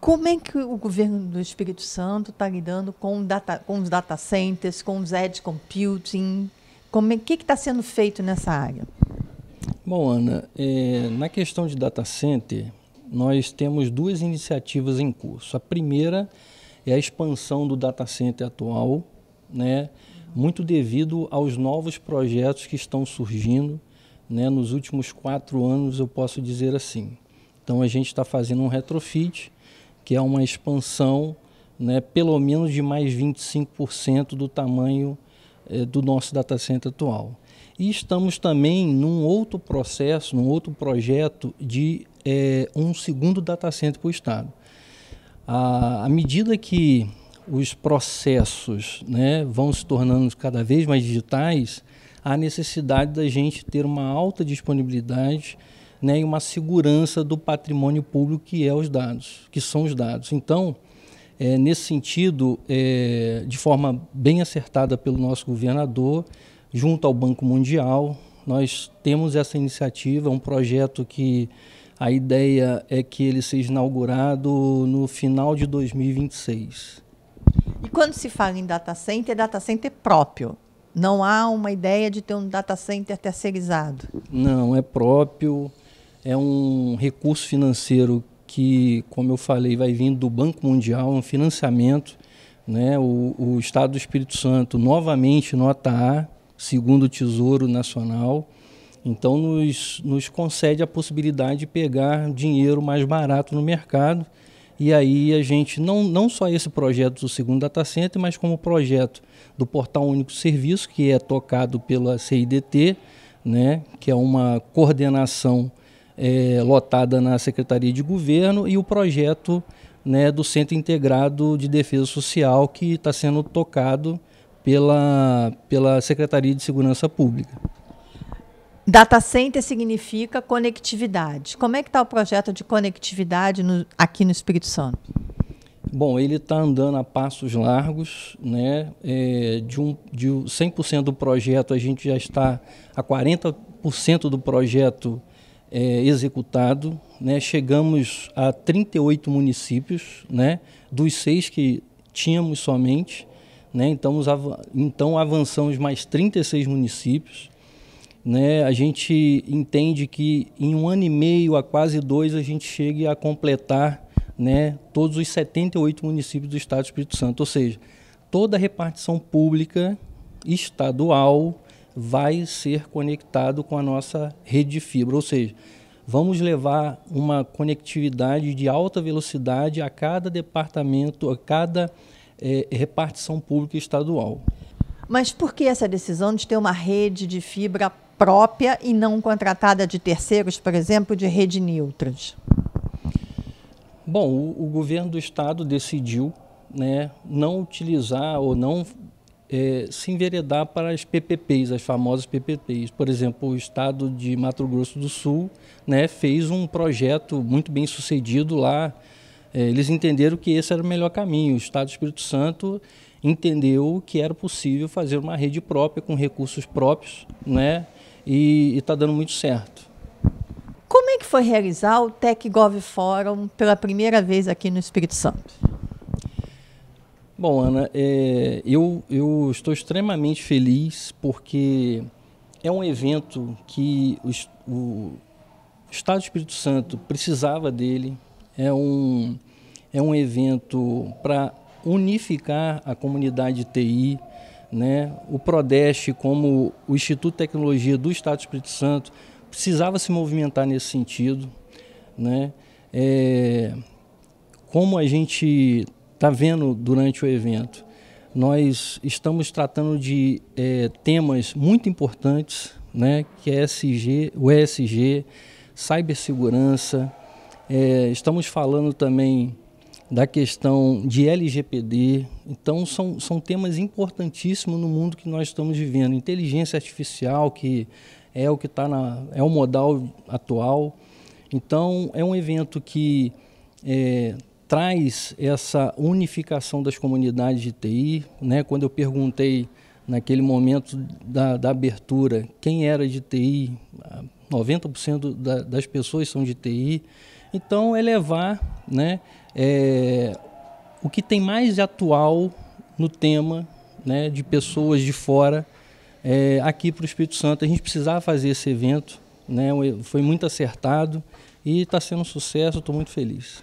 Como é que o governo do Espírito Santo está lidando com, data, com os data centers, com os edge computing? O é, que está sendo feito nessa área? Bom, Ana, é, na questão de data center, nós temos duas iniciativas em curso. A primeira é a expansão do data center atual, né, muito devido aos novos projetos que estão surgindo. Né, nos últimos quatro anos, eu posso dizer assim. Então, a gente está fazendo um retrofit que é uma expansão né, pelo menos de mais 25% do tamanho eh, do nosso data center atual. E estamos também num outro processo, num outro projeto de eh, um segundo data center para o Estado. À, à medida que os processos né, vão se tornando cada vez mais digitais, há necessidade da gente ter uma alta disponibilidade né, e uma segurança do patrimônio público que é os dados, que são os dados. Então, é, nesse sentido, é, de forma bem acertada pelo nosso governador, junto ao Banco Mundial, nós temos essa iniciativa, um projeto que a ideia é que ele seja inaugurado no final de 2026. E quando se fala em data center, é data center próprio. Não há uma ideia de ter um data center terceirizado. Não, é próprio é um recurso financeiro que, como eu falei, vai vindo do Banco Mundial, um financiamento. Né? O, o Estado do Espírito Santo, novamente, nota A, segundo o Tesouro Nacional. Então, nos, nos concede a possibilidade de pegar dinheiro mais barato no mercado. E aí a gente, não, não só esse projeto do segundo data center, mas como o projeto do Portal Único Serviço, que é tocado pela CIDT, né, que é uma coordenação é, lotada na Secretaria de Governo e o projeto né, do Centro Integrado de Defesa Social que está sendo tocado pela, pela Secretaria de Segurança Pública. Data Center significa conectividade. Como é que está o projeto de conectividade no, aqui no Espírito Santo? Bom, ele está andando a passos largos, né? É, de, um, de 100% do projeto, a gente já está a 40% do projeto é, executado. Né? Chegamos a 38 municípios, né? dos seis que tínhamos somente. Né? Então, av então avançamos mais 36 municípios. Né? A gente entende que em um ano e meio a quase dois a gente chegue a completar né, todos os 78 municípios do Estado do Espírito Santo, ou seja, toda a repartição pública estadual vai ser conectado com a nossa rede de fibra, ou seja, vamos levar uma conectividade de alta velocidade a cada departamento, a cada é, repartição pública estadual. Mas por que essa decisão de ter uma rede de fibra própria e não contratada de terceiros, por exemplo, de rede neutras? Bom, o, o governo do estado decidiu né, não utilizar ou não é, se enveredar para as PPPs, as famosas PPPs. Por exemplo, o estado de Mato Grosso do Sul né, fez um projeto muito bem sucedido lá. É, eles entenderam que esse era o melhor caminho. O estado do Espírito Santo entendeu que era possível fazer uma rede própria, com recursos próprios, né, e está dando muito certo. Como é que foi realizar o TecGov Forum pela primeira vez aqui no Espírito Santo? Bom, Ana, é, eu, eu estou extremamente feliz porque é um evento que o, o Estado do Espírito Santo precisava dele. É um, é um evento para unificar a comunidade TI, né? O Prodeste, como o Instituto de Tecnologia do Estado do Espírito Santo, precisava se movimentar nesse sentido, né? É, como a gente está vendo durante o evento. Nós estamos tratando de é, temas muito importantes, né, que é SG, o ESG, cibersegurança. É, estamos falando também da questão de LGPD. Então, são, são temas importantíssimos no mundo que nós estamos vivendo. Inteligência artificial, que é o que está na. é o modal atual. Então, é um evento que é, traz essa unificação das comunidades de TI. Né? Quando eu perguntei naquele momento da, da abertura quem era de TI, 90% da, das pessoas são de TI. Então, elevar é né, é, o que tem mais atual no tema né, de pessoas de fora é, aqui para o Espírito Santo. A gente precisava fazer esse evento, né, foi muito acertado e está sendo um sucesso, estou muito feliz.